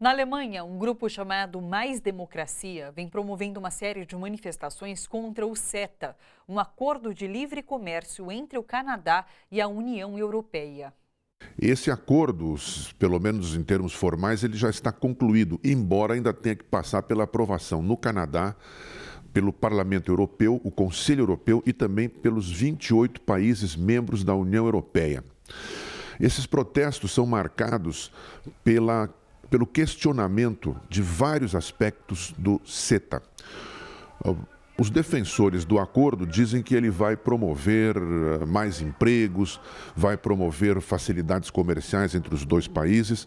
Na Alemanha, um grupo chamado Mais Democracia vem promovendo uma série de manifestações contra o CETA, um acordo de livre comércio entre o Canadá e a União Europeia. Esse acordo, pelo menos em termos formais, ele já está concluído, embora ainda tenha que passar pela aprovação no Canadá, pelo Parlamento Europeu, o Conselho Europeu e também pelos 28 países membros da União Europeia. Esses protestos são marcados pela pelo questionamento de vários aspectos do CETA. Ah, os defensores do acordo dizem que ele vai promover ah, mais empregos, vai promover facilidades comerciais entre os dois países.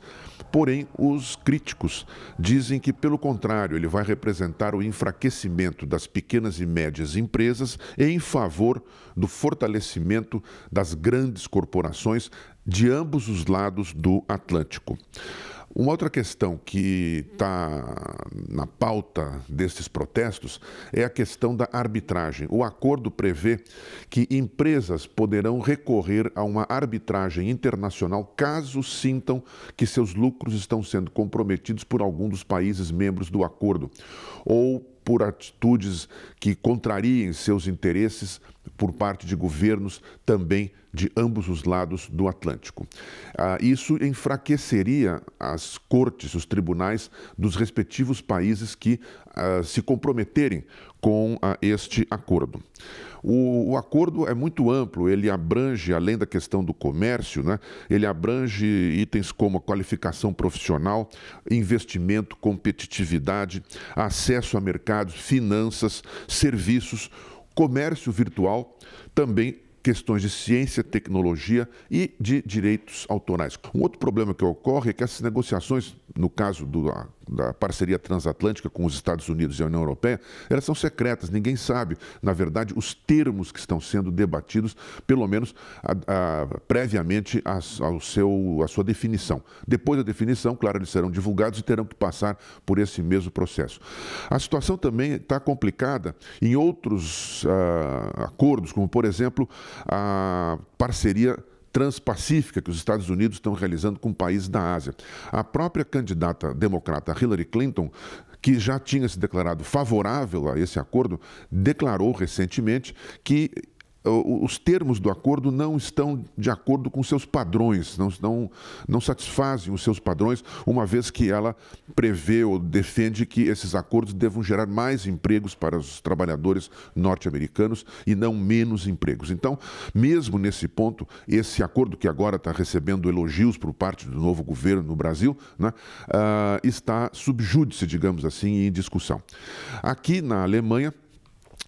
Porém, os críticos dizem que, pelo contrário, ele vai representar o enfraquecimento das pequenas e médias empresas em favor do fortalecimento das grandes corporações de ambos os lados do Atlântico. Uma outra questão que está na pauta desses protestos é a questão da arbitragem. O acordo prevê que empresas poderão recorrer a uma arbitragem internacional caso sintam que seus lucros estão sendo comprometidos por algum dos países membros do acordo ou por atitudes que contrariem seus interesses por parte de governos também de ambos os lados do Atlântico. Ah, isso enfraqueceria as cortes, os tribunais dos respectivos países que ah, se comprometerem com ah, este acordo. O, o, acordo é muito amplo, ele abrange, além da questão do comércio, né, ele abrange itens como qualificação profissional, investimento, competitividade, acesso a mercados, finanças, serviços, comércio virtual, também questões de ciência, tecnologia e de direitos autorais. Um outro problema que ocorre é que essas negociações, no caso do da parceria transatlântica com os Estados Unidos e a União Europeia, elas são secretas, ninguém sabe, na verdade, os termos que estão sendo debatidos, pelo menos a, a, previamente a, ao seu, a sua definição. Depois da definição, claro, eles serão divulgados e terão que passar por esse mesmo processo. A situação também está complicada em outros uh, acordos, como, por exemplo, a parceria transpacífica que os Estados Unidos estão realizando com países da Ásia. A própria candidata democrata Hillary Clinton que já tinha se declarado favorável a esse acordo, declarou recentemente que os termos do acordo não estão de acordo com seus padrões, não, não, não satisfazem os seus padrões, uma vez que ela prevê ou defende que esses acordos devam gerar mais empregos para os trabalhadores norte-americanos e não menos empregos. Então, mesmo nesse ponto, esse acordo que agora está recebendo elogios por parte do novo governo no Brasil, né, uh, está subjúdice, digamos assim, em discussão. Aqui na Alemanha,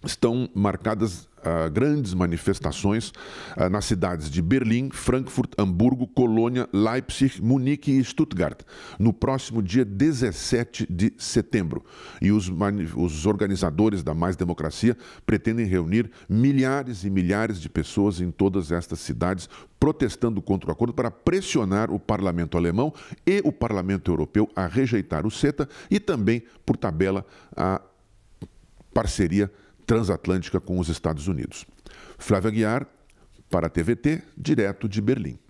estão marcadas uh, grandes manifestações uh, nas cidades de Berlim, Frankfurt, Hamburgo, Colônia, Leipzig, Munique e Stuttgart, no próximo dia 17 de setembro. E os, os organizadores da Mais Democracia pretendem reunir milhares e milhares de pessoas em todas estas cidades protestando contra o acordo para pressionar o parlamento alemão e o parlamento europeu a rejeitar o CETA e também, por tabela, a parceria transatlântica com os Estados Unidos. Flávia Guiar, para a TVT, direto de Berlim.